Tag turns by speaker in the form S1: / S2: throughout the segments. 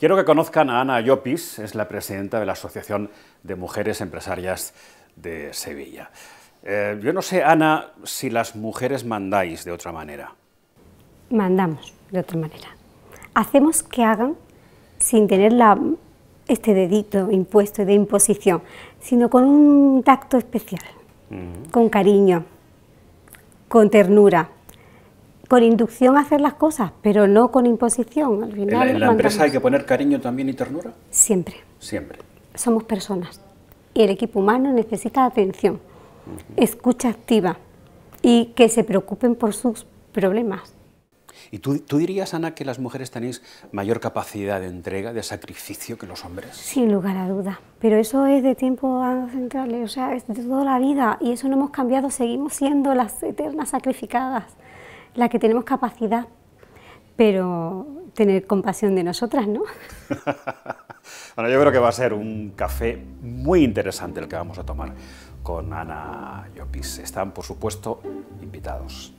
S1: Quiero que conozcan a Ana Llopis, es la presidenta de la Asociación de Mujeres Empresarias de Sevilla. Eh, yo no sé, Ana, si las mujeres mandáis de otra
S2: manera. Mandamos de otra manera. Hacemos que hagan sin tener este dedito impuesto de imposición, sino con un tacto especial, con cariño, con ternura. Con inducción a hacer las cosas, pero no con imposición. Al final, ¿En la, empresa
S1: hay que poner cariño también y ternura? Siempre. Siempre.
S2: Somos personas y el equipo humano necesita atención, escucha activa y que se preocupen por sus problemas.
S1: ¿Y tú, tú, dirías, Ana, que las mujeres tenéis mayor capacidad de entrega, de sacrificio que los hombres?
S2: Sin lugar a duda, pero eso es de tiempo central, o sea, es de toda la vida y eso no hemos cambiado, seguimos siendo las eternas sacrificadas. La que tenemos capacidad, pero tener compasión de nosotras, ¿no?
S1: bueno, yo creo que va a ser un café muy interesante el que vamos a tomar con Ana Llopis. Están, por supuesto, invitados.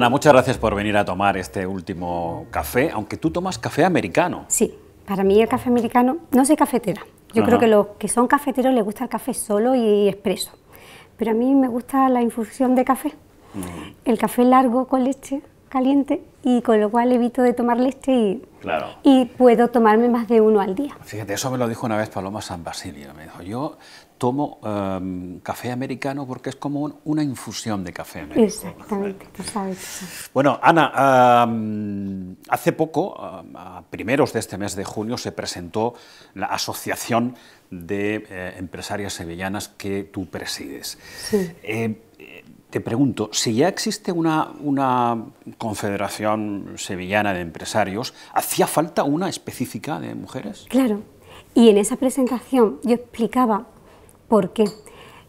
S1: Ana, muchas gracias por venir a tomar este último café, aunque tú tomas café americano.
S2: Sí, para mí el café americano, no soy cafetera. Yo creo que los que son cafeteros les gusta el café solo y expreso. Pero a mí me gusta la infusión de café. Mm. El café largo con leche caliente y con lo cual evito de tomar leche y, claro. y puedo tomarme más de uno al día.
S1: Fíjate, eso me lo dijo una vez Paloma San Basilio. Me dijo, yo tomo em, café americano porque es como una infusión de café americano.
S2: Exactamente, tú
S1: Bueno, Ana, em, hace poco, em, a primeros de este mes de junio, se presentó la Asociación de eh, Empresarias Sevillanas que tú presides. Sí. te pregunto, si ya existe una, una, confederación sevillana de empresarios, ¿hacía falta una específica de mujeres?
S2: Claro, y en esa presentación yo explicaba ¿Por qué?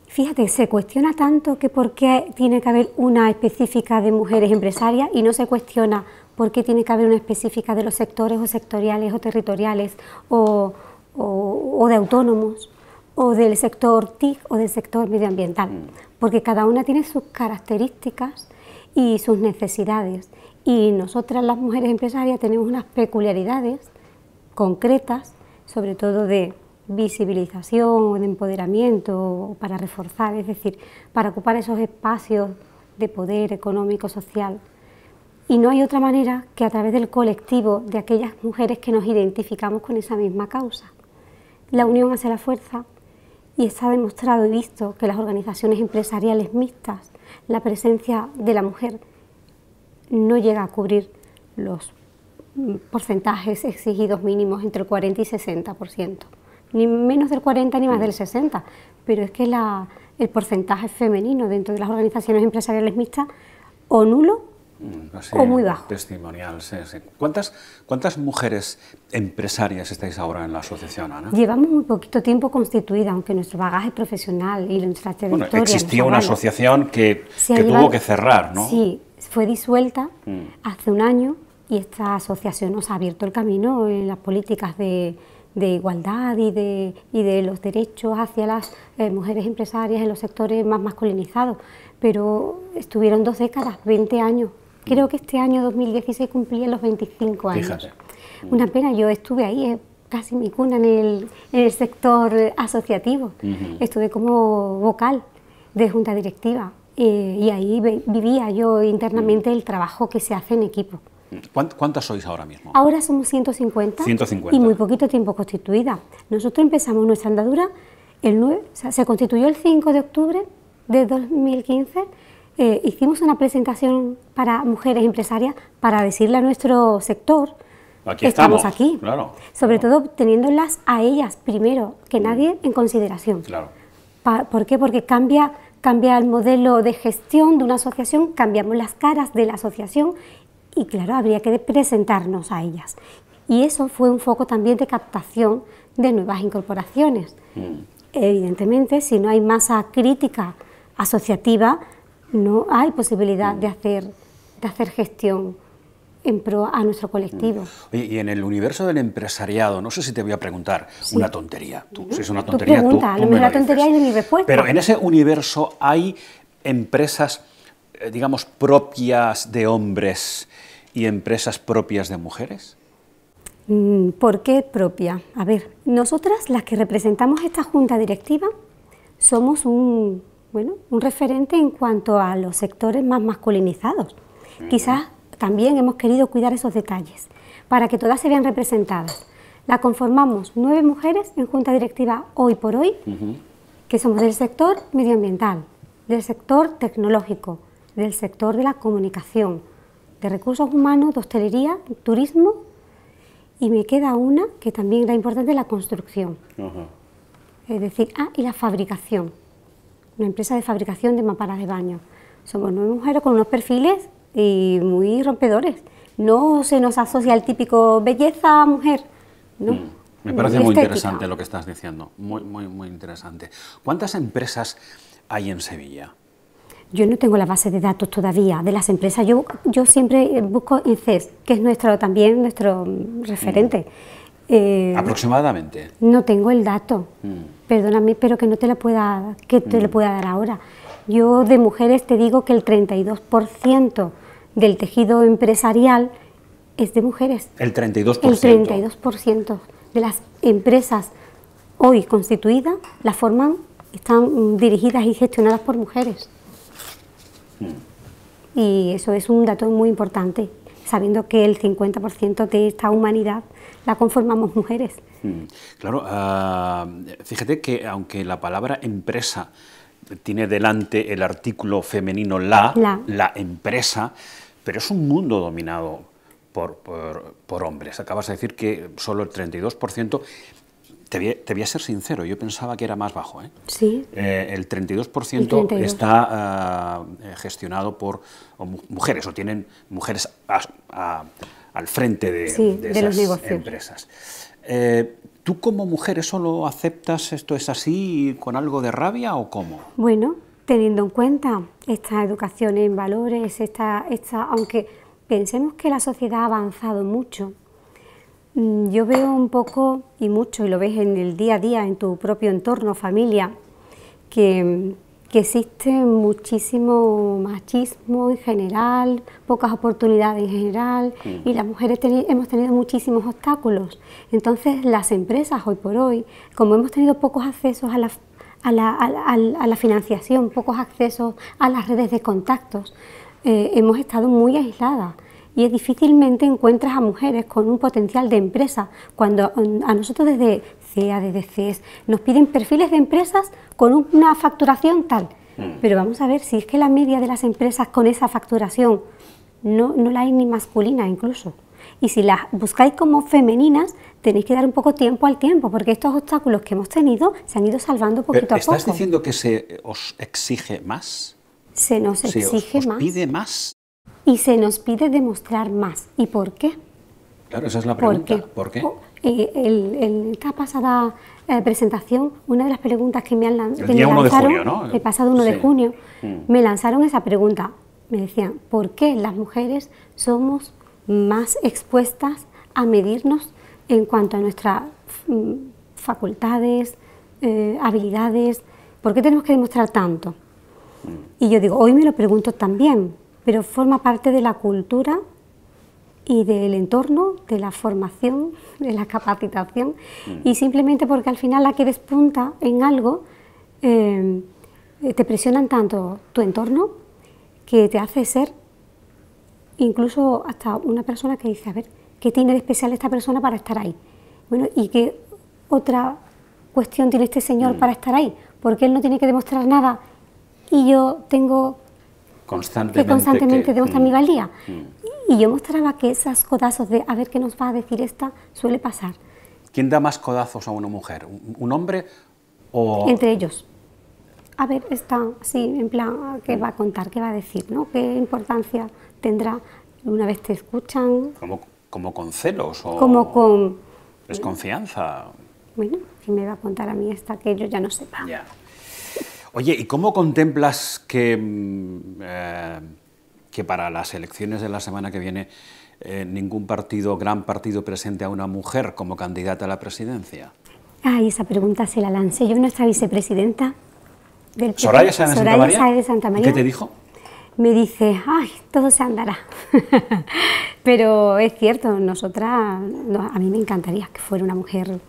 S2: Fíjate, se cuestiona tanto que por qué tiene que haber una específica de mujeres empresarias y no se cuestiona por qué tiene que haber una específica de los sectores o sectoriales o territoriales o, o de autónomos o del sector TIC o del sector medioambiental, porque cada una tiene sus características y sus necesidades. Y nosotras las mujeres empresarias tenemos unas peculiaridades concretas, sobre todo de visibilización, o de empoderamiento, para reforzar, es decir, para ocupar esos espacios de poder económico, social. Y no hay otra manera que a través del colectivo de aquellas mujeres que nos identificamos con esa misma causa. La unión hace la fuerza y está demostrado y visto que las organizaciones empresariales mixtas, la presencia de la mujer no llega a cubrir los mm, porcentajes exigidos mínimos entre el 40 y 60% ni menos del 40 ni más del 60, pero es que la, el porcentaje femenino dentro de las organizaciones empresariales mixtas o nulo
S1: mm, o muy bajo. Testimonial, sí, sí. ¿Cuántas, ¿Cuántas mujeres empresarias estáis ahora en la asociación, Ana? Llevamos
S2: muy poquito tiempo constituida, aunque nuestro bagaje profesional y nuestra trayectoria... Bueno, existía una
S1: asociación que, tuvo que cerrar, ¿no? Sí,
S2: fue disuelta mm. hace un año y esta asociación nos ha abierto el camino en las políticas de de igualdad y de, los derechos hacia las eh, mujeres empresarias en los sectores más masculinizados, pero estuvieron dos décadas, 20 años. Creo que este año 2016 cumplía los 25 años. Una pena, yo estuve ahí, eh, casi mi cuna en el, sector asociativo. Estuve como vocal de junta directiva eh, y ahí vivía yo internamente el trabajo que se hace en equipo.
S1: ¿Cuántas sois ahora mismo?
S2: Ahora somos 150, y muy poquito tiempo constituida. Nosotros empezamos nuestra andadura, el 9, se constituyó el 5 de octubre de 2015. Eh, hicimos una presentación para mujeres empresarias para decirle a nuestro sector que estamos, aquí. Sobre todo teniéndolas a ellas primero, que mm. nadie en consideración. Claro. ¿Por qué? Porque cambia cambia el modelo de gestión de una asociación, cambiamos las caras de la asociación y claro, habría que presentarnos a ellas. Y eso fue un foco también de captación de nuevas incorporaciones. Mm. Evidentemente, si no hay masa crítica asociativa, no hay posibilidad de, mm. hacer, de hacer gestión en pro a nuestro colectivo. Mm.
S1: Oye, y en el universo del empresariado, no sé si te voy a preguntar una tontería. Tú, si es una tontería, tú, pregunta, me la
S2: tontería y mi respuesta. Pero en ese
S1: universo hay empresas eh, digamos, propias de hombres y empresas propias de mujeres?
S2: Mm, ¿Por qué propia? A ver, nosotras las que representamos esta junta directiva somos un, bueno, un referente en cuanto a los sectores más masculinizados. Quizás también hemos querido cuidar esos detalles para que todas se vean representadas. La conformamos nueve mujeres en junta directiva hoy por hoy, que somos del sector medioambiental, del sector tecnológico, del sector de la comunicación, de recursos humanos, de hostelería, turismo y me queda una que también era importante, la construcción. Es decir, ah, y la fabricación, una empresa de fabricación de mamparas de baño. Somos mujeres con unos perfiles y muy rompedores. No se nos asocia el típico belleza mujer, mm, Me parece muy interesante
S1: lo que estás diciendo, muy, muy, muy interesante. ¿Cuántas empresas hay en Sevilla?
S2: Yo no tengo la base de datos todavía de las empresas. Yo, yo siempre busco CES, que es nuestro también nuestro referente. Mm. Eh,
S1: Aproximadamente.
S2: No tengo el dato. Mm. Perdóname, pero que no te la pueda que te lo mm. pueda dar ahora. Yo de mujeres te digo que el 32% del tejido empresarial es de mujeres.
S1: El 32%. El
S2: 32% de las empresas hoy constituidas la forman están dirigidas y gestionadas por mujeres. Y eso es un dato muy importante, sabiendo que el 50% de esta humanidad la conformamos mujeres.
S1: Mm. Claro, ah, fíjate que aunque la palabra empresa tiene delante el artículo femenino la, la, empresa, pero es un mundo dominado por, por, hombres. Acabas de decir que solo el 32% te voy, a ser sincero, yo pensaba que era más bajo. ¿eh? Sí. Eh, el 32%, está ah, eh, gestionado por mujeres o tienen mujeres al frente de, las esas empresas. Eh, ¿Tú como mujer eso lo aceptas, esto es así, con algo de rabia o cómo?
S2: Bueno, teniendo en cuenta esta educación en valores, esta, esta, aunque pensemos que la sociedad ha avanzado mucho, Mm, yo veo un poco y mucho, y lo ves en el día a día, en tu propio entorno, familia, que, existe muchísimo machismo en general, pocas oportunidades en general, mm. y las mujeres hemos tenido muchísimos obstáculos. Entonces, las empresas hoy por hoy, como hemos tenido pocos accesos a la a la, financiación, pocos accesos a las redes de contactos. Eh, hemos estado muy aisladas y difícilmente encuentras a mujeres con un potencial de empresa, cuando mm, a nosotros desde CEA, desde CES, nos piden perfiles de empresas con una facturación tal. Mm. Pero vamos a ver si es que la media de las empresas con esa facturación no, la hay ni masculina incluso. Y si las buscáis como femeninas, tenéis que dar un poco tiempo al tiempo, porque estos obstáculos que hemos tenido se han ido salvando eh, poquito a poco. ¿Estás diciendo
S1: que se os exige más?
S2: Se nos exige se os, pide más y se nos pide demostrar más. ¿Y por qué?
S1: Claro, esa es la pregunta. ¿Por qué? Oh,
S2: en eh, esta pasada eh, presentación, una de las preguntas que me han lanzado. El El pasado 1 de junio, mm. me lanzaron esa pregunta. Me decían, ¿por qué las mujeres somos más expuestas a medirnos en cuanto a nuestras mm, facultades, eh, habilidades? ¿Por qué tenemos que demostrar tanto? Mm. Y yo digo, hoy me lo pregunto también, pero forma parte de la cultura y del entorno, de la formación, de la capacitación, mm. y simplemente porque al final la que despunta en algo, eh, te presionan tanto tu entorno que te hace ser incluso hasta una persona que dice, a ver, ¿qué tiene de especial esta persona para estar ahí? Bueno, ¿y qué otra cuestión tiene este señor mm. para estar ahí? Porque él no tiene que demostrar nada y yo tengo
S1: que constantemente demuestra mm, mi valía. Mm.
S2: Y yo mostraba que esas codazos de a ver qué nos va a decir esta suele pasar.
S1: ¿Quién da más codazos a una mujer? ¿Un hombre o...? Entre
S2: ellos. A ver, está así, en plan, ah, ¿qué va a contar? ¿Qué va a decir? ¿no? ¿Qué importancia tendrá una vez te escuchan?
S1: Como, como con celos o... Como con... Desconfianza.
S2: Bueno, si me va a contar a mí esta que yo ya no sepa?
S1: Oye, ¿y cómo contemplas que, mm, eh, que para las elecciones de la semana que viene eh, ningún partido, gran partido, presente a una mujer como candidata a la presidencia?
S2: Ay, esa pregunta se la lancé yo, nuestra vicepresidenta del Soraya Sáenz de, Santa María. ¿Qué te dijo? Me dice, ay, todo se andará. Pero es cierto, nosotras, a mí me encantaría que fuera una mujer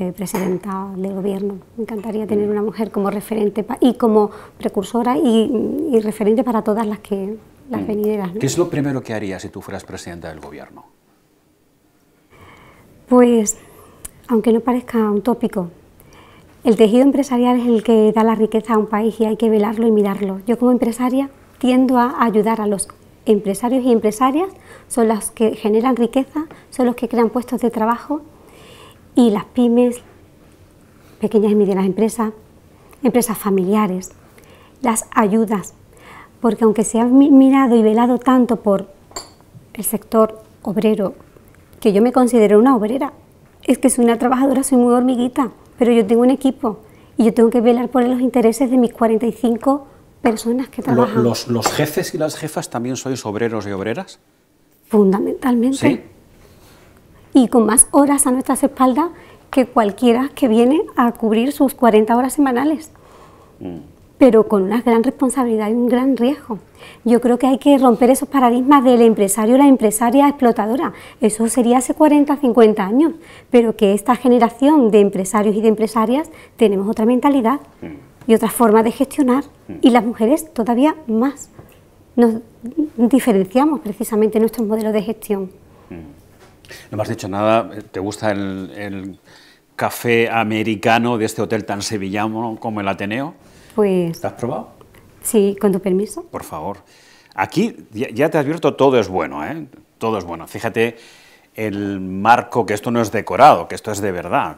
S2: eh, presidenta del gobierno. Me encantaría tener una mujer como referente y como precursora y, referente para todas las que las mm. venideras. ¿Qué
S1: es lo primero que harías si tú fueras presidenta del gobierno?
S2: Pues, aunque no parezca un tópico, el tejido empresarial es el que da la riqueza a un país y hay que velarlo y mirarlo. Yo como empresaria tiendo a ayudar a los empresarios y empresarias, son las que generan riqueza, son los que crean puestos de trabajo y las pymes, pequeñas y medianas empresas, empresas familiares, las ayudas, porque aunque se ha mirado y velado tanto por el sector obrero, que yo me considero una obrera, es que soy una trabajadora, soy muy hormiguita, pero yo tengo un equipo y yo tengo que velar por los intereses de mis 45 personas que trabajan. ¿Los,
S1: jefes y las jefas también sois obreros y obreras?
S2: Fundamentalmente y con más horas a nuestras espaldas que cualquiera que viene a cubrir sus 40 horas semanales. Mm. Pero con una gran responsabilidad y un gran riesgo. Yo creo que hay que romper esos paradigmas del empresario, la empresaria explotadora. Eso sería hace 40, 50 años. Pero que esta generación de empresarios y de empresarias tenemos otra mentalidad mm. y otra forma de gestionar. Mm. Y las mujeres todavía más. Nos diferenciamos precisamente nuestros modelos de gestión.
S1: No me has dicho nada, ¿te gusta el, café americano de este hotel tan sevillano como el Ateneo?
S2: Pues... ¿Te has probado? Sí, con tu permiso. Por favor.
S1: Aquí, ya, te advierto, todo es bueno, ¿eh? Todo es bueno. Fíjate el marco, que esto no es decorado, que esto es de verdad.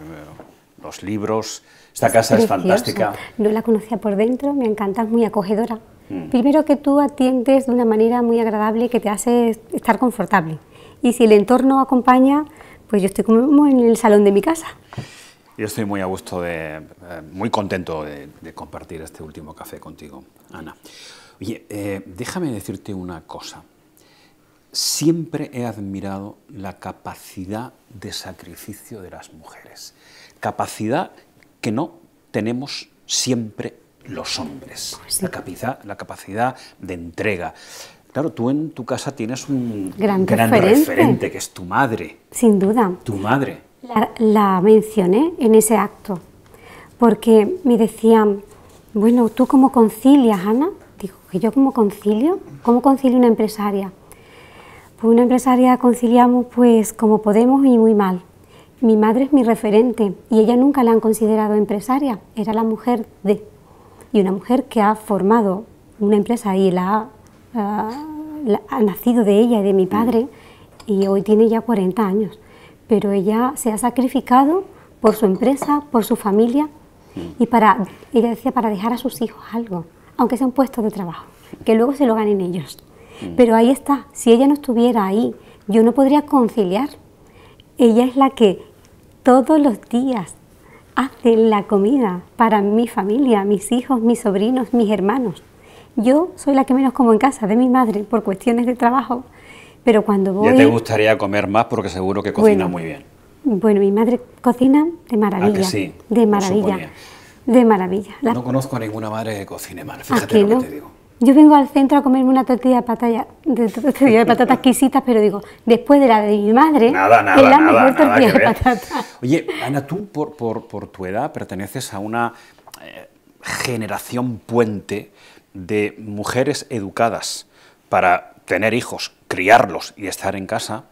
S1: Los libros, esta casa es fantástica.
S2: No la conocía por dentro, me encanta, es muy acogedora. Mm. Primero que tú atiendes de una manera muy agradable que te hace estar confortable y si el entorno acompaña, pues yo estoy como en el salón de mi casa.
S1: Yo estoy muy a gusto, de, eh, muy contento de, compartir este último café contigo, Ana. Oye, eh, déjame decirte una cosa. Siempre he admirado la capacidad de sacrificio de las mujeres. Capacidad que no tenemos siempre los hombres. Pues la, la capacidad de entrega. Claro, tú en tu casa tienes un gran, referente. que es tu madre.
S2: Sin duda. Tu madre. La, mencioné en ese acto, porque me decían, bueno, ¿tú cómo concilias, Ana? Digo, ¿que yo cómo concilio? ¿Cómo concilio una empresaria? Pues una empresaria conciliamos pues como podemos y muy mal. Mi madre es mi referente y ella nunca la han considerado empresaria, era la mujer de. Y una mujer que ha formado una empresa y la ha Ah, ha nacido de ella y de mi padre y hoy tiene ya 40 años, pero ella se ha sacrificado por su empresa, por su familia y para, ella decía, para dejar a sus hijos algo, aunque sea un puesto de trabajo, que luego se lo ganen ellos. Pero ahí está, si ella no estuviera ahí, yo no podría conciliar. Ella es la que todos los días hace la comida para mi familia, mis hijos, mis sobrinos, mis hermanos. Yo soy la que menos como en casa de mi madre por cuestiones de trabajo, pero cuando voy... Ya te
S1: gustaría comer más porque seguro que cocina muy bien.
S2: Bueno, mi madre cocina de ah, maravilla. sí? De maravilla. De maravilla. No
S1: conozco a ninguna madre que cocine mal, fíjate lo
S2: que te digo. Yo vengo al centro a comerme una tortilla de, patata, de, tortilla de patatas exquisitas, pero digo, después de la de mi madre, nada, nada, es la mejor tortilla de patata.
S1: Oye, Ana, tú por, tu edad perteneces a una eh, generación puente de mujeres educadas para tener hijos, criarlos y estar en casa,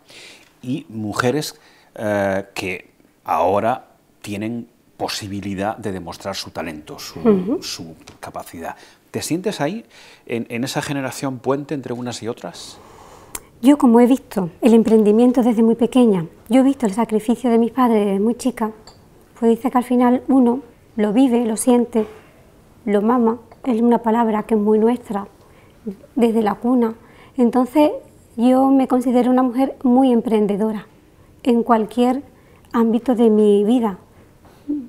S1: y mujeres eh, que ahora tienen posibilidad de demostrar su talento, su, capacidad. ¿Te sientes ahí, en, esa generación puente entre unas y otras?
S2: Yo como he visto el emprendimiento desde muy pequeña, yo he visto el sacrificio de mis padres desde muy chica, pues dice que al final uno lo vive, lo siente, lo mama es una palabra que es muy nuestra, desde la cuna. Entonces yo me considero una mujer muy emprendedora en cualquier ámbito de mi vida,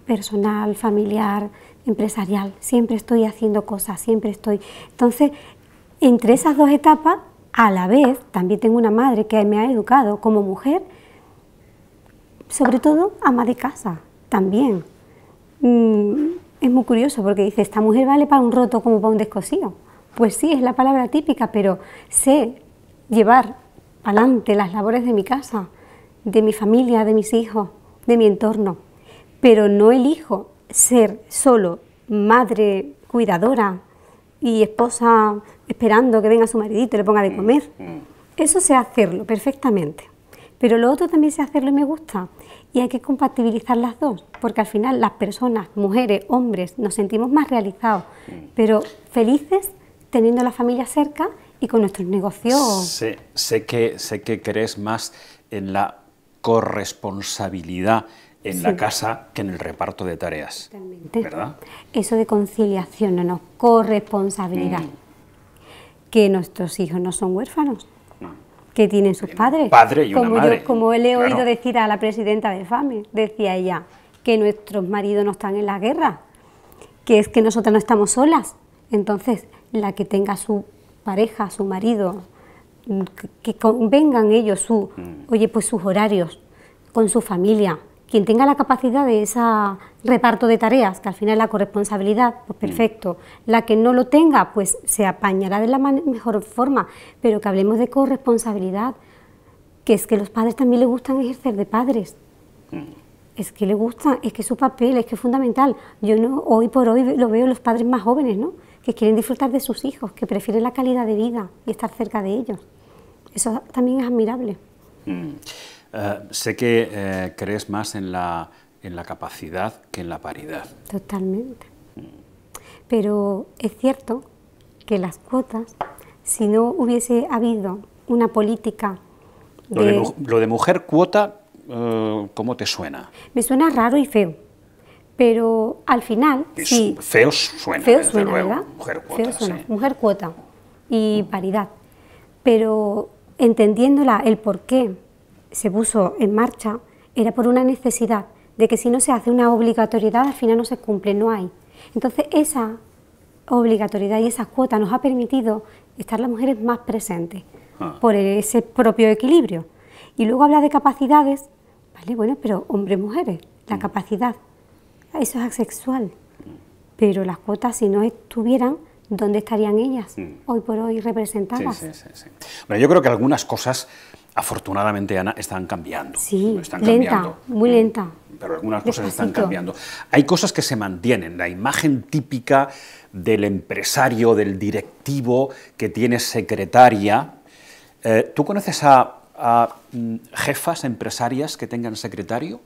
S2: personal, familiar, empresarial. Siempre estoy haciendo cosas, siempre estoy. Entonces, entre esas dos etapas, a la vez, también tengo una madre que me ha educado como mujer, sobre todo ama de casa, también. Mm, es muy curioso porque dice, esta mujer vale para un roto como para un descosido. Pues sí, es la palabra típica, pero sé llevar adelante las labores de mi casa, de mi familia, de mis hijos, de mi entorno, pero no elijo ser solo madre cuidadora y esposa esperando que venga su maridito y le ponga de mm, comer. Mm. Eso sé hacerlo perfectamente. Pero lo otro también sé hacerlo y me gusta. Y hay que compatibilizar las dos, porque al final las personas, mujeres, hombres, nos sentimos más realizados, pero felices teniendo la familia cerca y con nuestros negocios.
S1: Sé, que, sé que crees más en la corresponsabilidad en la casa que en el reparto de tareas. Totalmente.
S2: ¿Verdad? Eso de conciliación, no, no, corresponsabilidad. Mm. Que nuestros hijos no son huérfanos, que tienen sus eh, padres. Padre y una como como le he oído decir a la presidenta de FAME, decía ella, que nuestros maridos no están en la guerra, que es que nosotras no estamos solas. Entonces, la que tenga su pareja, su marido, que convengan ellos su, mm. oye, pues sus horarios con su familia, quien tenga la capacidad de ese reparto de tareas, que al final la corresponsabilidad, pues mm. perfecto. La que no lo tenga, pues se apañará de la mejor forma, pero que hablemos de corresponsabilidad, que es que los padres también les gustan ejercer de padres. Mm. Es que le gusta, es que su papel, es que es fundamental. Yo no, hoy por hoy lo veo en los padres más jóvenes, ¿no? Que quieren disfrutar de sus hijos, que prefieren la calidad de vida y estar cerca de ellos. Eso también es admirable.
S1: Mm. Eh, sé que eh, crees más en la, capacidad que en la paridad.
S2: Totalmente. Pero es cierto que las cuotas, si no hubiese habido una política... Lo,
S1: de, mujer cuota, eh, ¿cómo te suena?
S2: Me suena raro y feo, pero al final... sí,
S1: feo suena, feo Mujer cuota,
S2: mujer cuota y paridad, pero entendiendo el porqué, se puso en marcha era por una necesidad de que si no se hace una obligatoriedad al final no se cumple, no hay. Entonces esa obligatoriedad y esa cuota nos ha permitido estar las mujeres más presentes ah. por ese propio equilibrio. Y luego habla de capacidades, vale, bueno, pero hombres-mujeres, la mm. capacidad, eso es asexual. Pero las cuotas, si no estuvieran, ¿dónde estarían ellas mm. hoy por hoy representadas?
S1: bueno, yo creo que algunas cosas afortunadamente, Ana, están cambiando. Sí, están cambiando,
S2: lenta, muy mm, lenta. Pero algunas cosas están cambiando.
S1: Hay cosas que se mantienen. La imagen típica del empresario, del directivo que tiene secretaria. Eh, ¿Tú conoces a, mm, jefas empresarias que tengan secretario?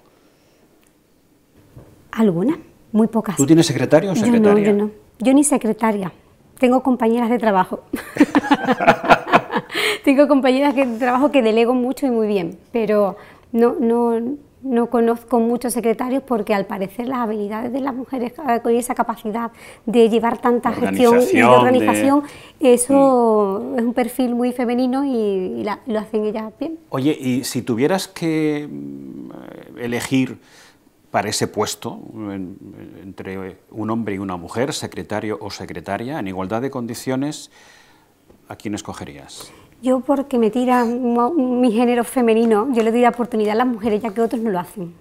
S2: Alguna, muy pocas. ¿Tú tienes secretario o secretaria? no, yo no. Yo ni secretaria. Tengo compañeras de trabajo. Tengo compañeras que trabajo que delego mucho y muy bien, pero no, conozco muchos secretarios porque al parecer las habilidades de las mujeres con esa capacidad de llevar tanta gestión y organización, eso mm. es un perfil muy femenino y, lo hacen ellas bien.
S1: Oye, y si tuvieras que mm, elegir para ese puesto entre un hombre y una mujer, secretario o secretaria, en igualdad de condiciones, ¿a quién escogerías?
S2: Yo porque me tira mi género femenino, yo le doy la oportunidad a las mujeres ya que otros no lo hacen.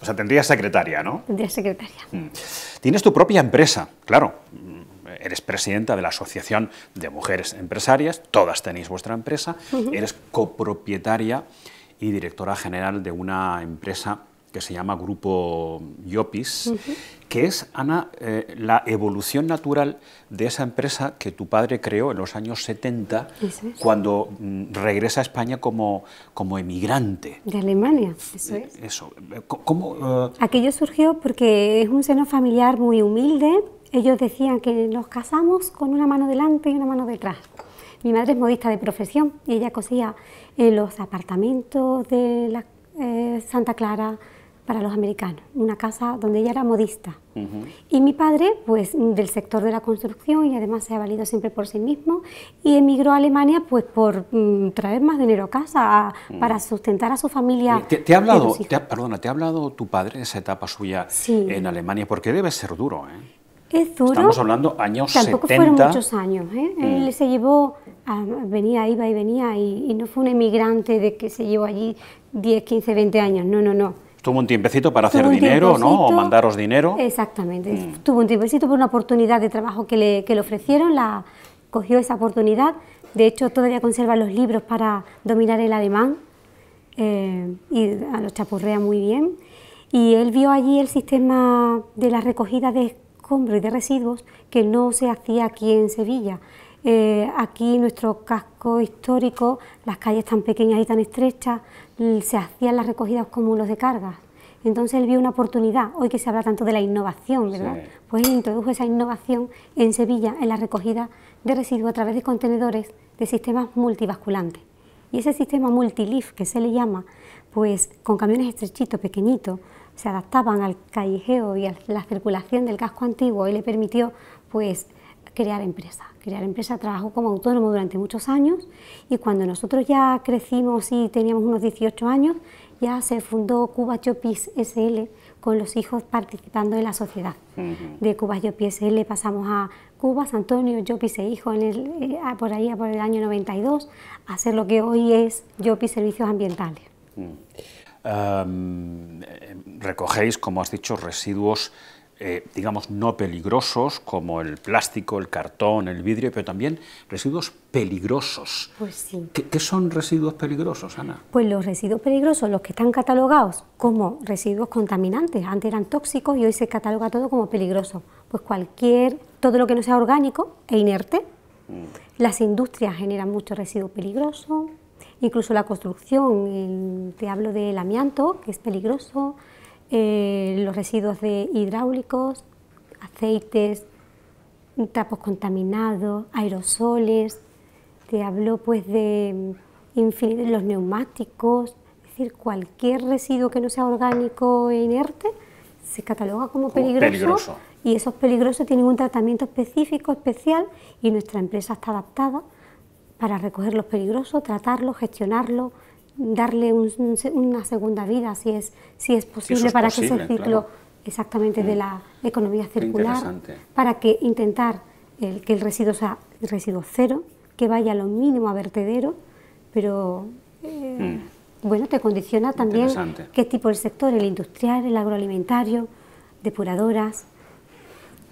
S1: O sea, tendrías secretaria, ¿no?
S2: Tendría secretaria. Mm.
S1: Tienes tu propia empresa, claro. Mm, eres presidenta de la Asociación de Mujeres Empresarias, todas tenéis vuestra empresa, eres copropietaria y directora general de una empresa que se llama Grupo Yopis, que es, Ana, eh, la evolución natural de esa empresa que tu padre creó en los años 70, cuando mm, regresa a España como, como emigrante.
S2: De Alemania, eh, eso es.
S1: Eh,
S2: ¿Cómo, Aquello surgió porque es un seno familiar muy humilde. Ellos decían que nos casamos con una mano delante y una mano detrás. Mi madre es modista de profesión y ella cosía en los apartamentos de la Santa Clara, para los americanos, una casa donde ella era modista. Y mi padre, pues del sector de la construcción y además se ha valido siempre por sí mismo y emigró a Alemania pues por mm, traer más dinero a casa mm. para sustentar a su familia.
S1: ¿Te, ha hablado, perdona, te ha hablado tu padre esa etapa suya en Alemania? Porque debe ser duro, ¿eh?
S2: Es duro. Estamos hablando
S1: años Tampoco fueron muchos
S2: años. ¿eh? Él mm. se llevó, venía, iba y venía, y, no fue un emigrante de que se llevó allí 10, 15, 20 años. No, no, no.
S1: Tuvo un tiempecito para hacer dinero, ¿no? O mandaros dinero.
S2: Exactamente. Mm. Tuvo un tiempecito por una oportunidad de trabajo que le, que le ofrecieron, la, cogió esa oportunidad. De hecho, todavía conserva los libros para dominar el alemán eh, y los chapurrea muy bien. Y él vio allí el sistema de la recogida de escombros y de residuos que no se hacía aquí en Sevilla. Eh, aquí nuestro casco histórico, las calles tan pequeñas y tan estrechas, se hacían las recogidas como los de cargas. Entonces él vio una oportunidad, hoy que se habla tanto de la innovación, ¿verdad? Pues él introdujo esa innovación en Sevilla, en la recogida de residuos a través de contenedores de sistemas multivasculantes. Y ese sistema multilift que se le llama, pues con camiones estrechitos, pequeñitos, se adaptaban al callejeo y a la circulación del casco antiguo y le permitió pues crear empresa. Crear empresa trabajó como autónomo durante muchos años y cuando nosotros ya crecimos y teníamos unos 18 años, ya se fundó Cuba chopis SL con los hijos participando en la sociedad. De Cuba Yopis SL pasamos a Cubas Antonio Yopis e Hijo en el, eh, por ahí por el año 92 a ser lo que hoy es Yopis Servicios Ambientales.
S1: Mm. Em, recogéis, como has dicho, residuos eh, digamos, no peligrosos, como el plástico, el cartón, el vidrio, pero también residuos peligrosos. Pues ¿Qué, son residuos peligrosos, Ana?
S2: Pues los residuos peligrosos, los que están catalogados como residuos contaminantes, antes eran tóxicos y hoy se cataloga todo como peligroso. Pues cualquier, todo lo que no sea orgánico e inerte. Mm. Las industrias generan mucho residuo peligroso, incluso la construcción, te hablo del amianto, que es peligroso, eh, los residuos de hidráulicos, aceites, trapos contaminados, aerosoles, te hablo pues de los neumáticos, es decir, cualquier residuo que no sea orgánico e inerte se cataloga como oh, peligroso, peligroso. y esos peligrosos tienen un tratamiento específico, especial y nuestra empresa está adaptada para recoger los peligrosos, tratarlos, gestionarlos darle una segunda vida, si es, si es posible, para que ese ciclo exactamente de mm. la economía circular, para que intentar que el residuo sea residuo cero, que vaya lo mínimo a vertedero, pero eh, mm. bueno, te condiciona también qué tipo de sector, el industrial, el agroalimentario, depuradoras,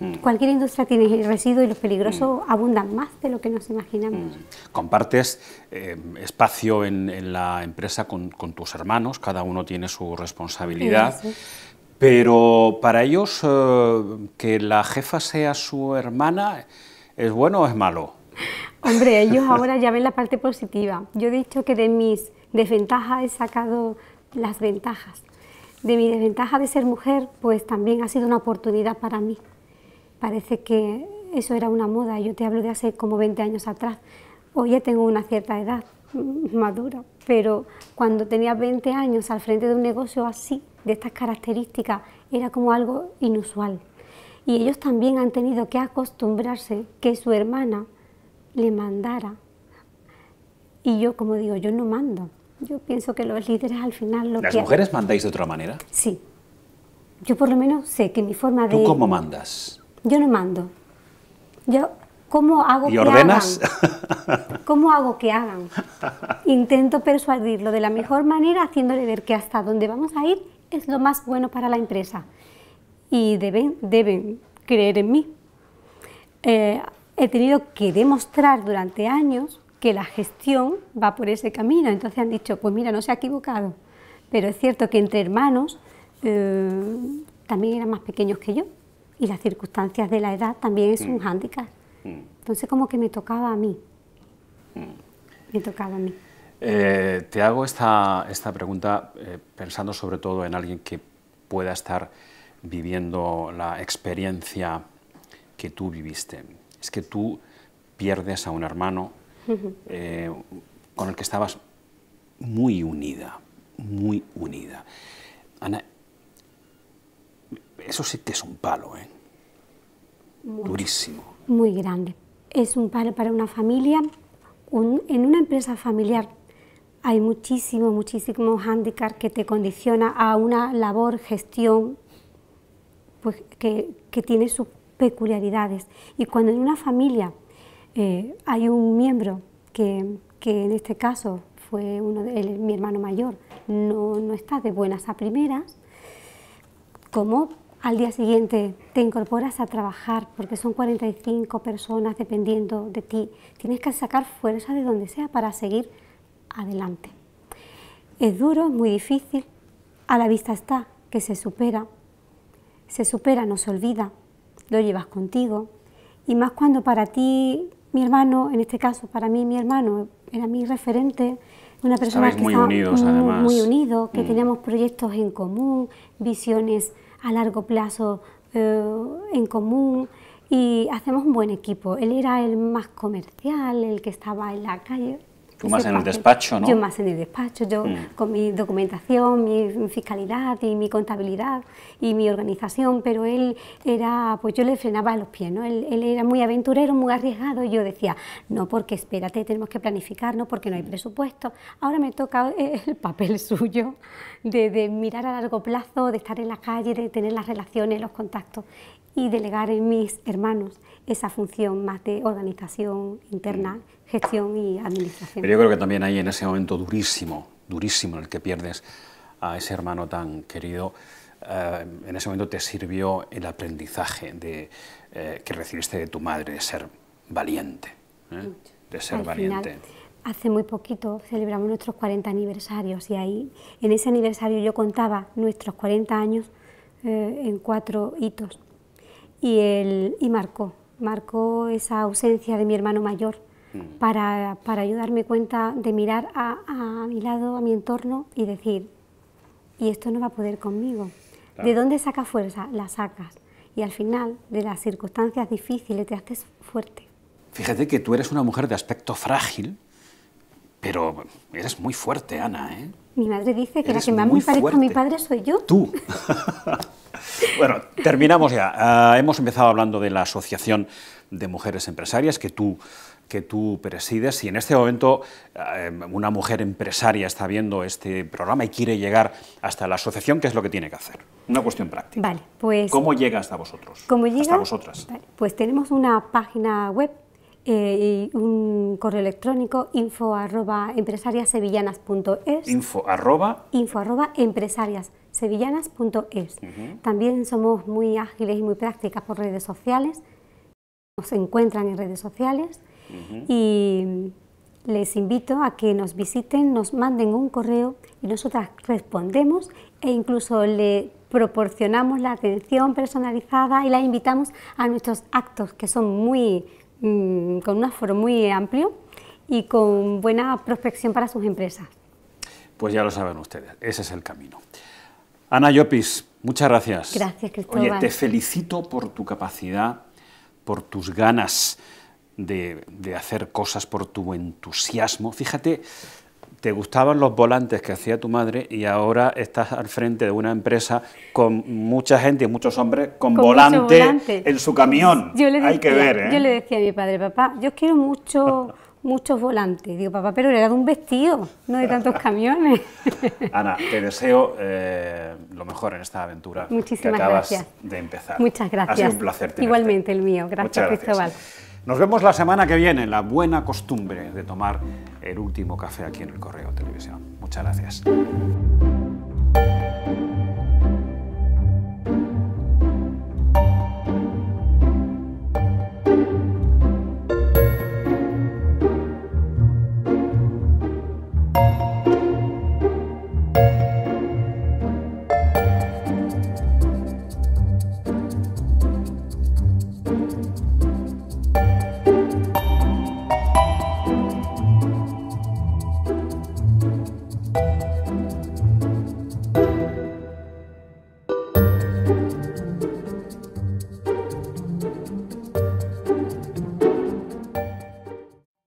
S2: Mm. Cualquier industria tiene residuos y los peligrosos mm. abundan más de lo que nos imaginamos. Mm.
S1: Compartes eh, espacio en, la empresa con, tus hermanos, cada uno tiene su responsabilidad. Pero para ellos, eh, que la jefa sea su hermana, ¿es bueno o es malo?
S2: Hombre, ellos ahora ya ven la parte positiva. Yo he dicho que de mis desventajas he sacado las ventajas. De mi desventaja de ser mujer, pues también ha sido una oportunidad para mí parece que eso era una moda. Yo te hablo de hace como 20 años atrás. Hoy ya tengo una cierta edad madura, pero cuando tenía 20 años al frente de un negocio así, de estas características, era como algo inusual. Y ellos también han tenido que acostumbrarse que su hermana le mandara. Y yo, como digo, yo no mando. Yo pienso que los líderes al final lo que... ¿Las mujeres
S1: mandáis de otra manera?
S2: Sí. Yo por lo menos sé que mi forma de... ¿Tú cómo
S1: mandas?
S2: Yo no mando. Yo, ¿cómo hago ¿Y que hagan? ¿Cómo hago que hagan? Intento persuadirlo de la mejor manera, haciéndole ver que hasta dónde vamos a ir es lo más bueno para la empresa. Y deben, creer en mí. Eh, he tenido que demostrar durante años que la gestión va por ese camino. Entonces han dicho, pues mira, no se ha equivocado. Pero es cierto que entre hermanos eh, también eran más pequeños que yo y las circunstancias de la edad también es un mm. hándicap. Mm. Entonces como que me tocaba a mí. Mm. Me tocaba a mí.
S1: Eh, te hago esta, esta pregunta eh, pensando sobre todo en alguien que pueda estar viviendo la experiencia que tú viviste. Es que tú pierdes a un hermano eh, con el que estabas muy unida, muy unida. Ana, eso sí que es un palo, ¿eh? Durísimo.
S2: Muy grande. Es un palo para una familia. en una empresa familiar hay muchísimo, muchísimo handicap que te condiciona a una labor, gestión, pues que, tiene sus peculiaridades. Y cuando en una familia eh, hay un miembro que, en este caso fue uno de, mi hermano mayor, no, está de buenas a primeras, como al día siguiente te incorporas a trabajar porque son 45 personas dependiendo de ti. Tienes que sacar fuerza de donde sea para seguir adelante. Es duro, es muy difícil. A la vista está que se supera. Se supera, no se olvida. Lo llevas contigo. Y más cuando para ti, mi hermano, en este caso para mí, mi hermano era mi referente, una persona que muy muy, unido, que tenemos mm. teníamos proyectos en común, visiones a largo plazo eh, en común y hacemos un buen equipo. Él era el más comercial, el que estaba en la calle,
S1: más en el despacho, ¿no? Yo más
S2: en el despacho, yo mm. con mi documentación, mi fiscalidad y mi contabilidad y mi organización, pero él era, pues yo le frenaba los pies, ¿no? Él, era muy aventurero, muy arriesgado y yo decía, no, porque espérate, tenemos que planificar, ¿no? Porque no hay mm. presupuesto. Ahora me toca eh, el papel suyo de, de mirar a largo plazo, de estar en la calle, de tener las relaciones, los contactos y delegar en mis hermanos esa función más de organización interna, mm. gestión y administración. Pero yo creo que también ahí, en
S1: ese momento durísimo, durísimo en el que pierdes a ese hermano tan querido, eh, en ese momento te sirvió el aprendizaje de, eh, que recibiste de tu madre, de ser valiente, ¿eh? de ser valiente.
S2: hace muy poquito celebramos nuestros 40 aniversarios y ahí, en ese aniversario yo contaba nuestros 40 años en cuatro hitos y, el, y marcó marcó esa ausencia de mi hermano mayor mm. para, para ayudarme cuenta de mirar a, a, mi lado, a mi entorno y decir, y esto no va a poder conmigo. ¿De dónde sacas fuerza? La sacas. Y al final, de las circunstancias difíciles, te haces fuerte.
S1: Fíjate que tú eres una mujer de aspecto frágil, pero eres muy fuerte, Ana. ¿eh?
S2: Mi madre dice que la que más me parezco a mi padre soy yo. Tú.
S1: Bueno, terminamos ya. Ah, hemos empezado hablando de la Asociación de Mujeres Empresarias que tú que tú presides. y en este momento ah, una mujer empresaria está viendo este programa y quiere llegar hasta la asociación, ¿qué es lo que tiene que hacer? Una cuestión
S2: práctica. Vale, pues. ¿Cómo llega
S1: hasta vosotros?
S2: ¿Cómo llega? Hasta vosotras. pues tenemos una página web eh, y un correo electrónico info arroba Info empresarias sevillanas.es. También somos muy ágiles y muy prácticas por redes sociales. Nos encuentran en redes sociales y les invito a que nos visiten, nos manden un correo y nosotras respondemos e incluso le proporcionamos la atención personalizada y la invitamos a nuestros actos que son muy mm, con un aforo muy amplio y con buena prospección para sus empresas.
S1: Pues ya lo saben ustedes, ese es el camino. Ana Llopis, muchas gracias. Gracias, Cristóbal. Oye, te felicito por tu capacidad, por tus ganas de, hacer cosas, por tu entusiasmo. Fíjate, te gustaban los volantes que hacía tu madre y ahora estás al frente de una empresa con mucha gente y muchos hombres con, volantes volante, en su camión. Hay que ver. ¿eh? Yo le
S2: decía a mi padre, papá, yo quiero mucho muchos volantes. Digo, papá, pero era de un vestido, no de tantos camiones.
S1: Ana, te deseo eh, lo mejor en esta aventura Muchísimas gracias. de empezar. Muchas gracias. Igualmente el mío. Gracias, Cristóbal. Nos vemos la semana que viene, la buena costumbre de tomar el último café aquí en el Correo Televisión. Muchas gracias.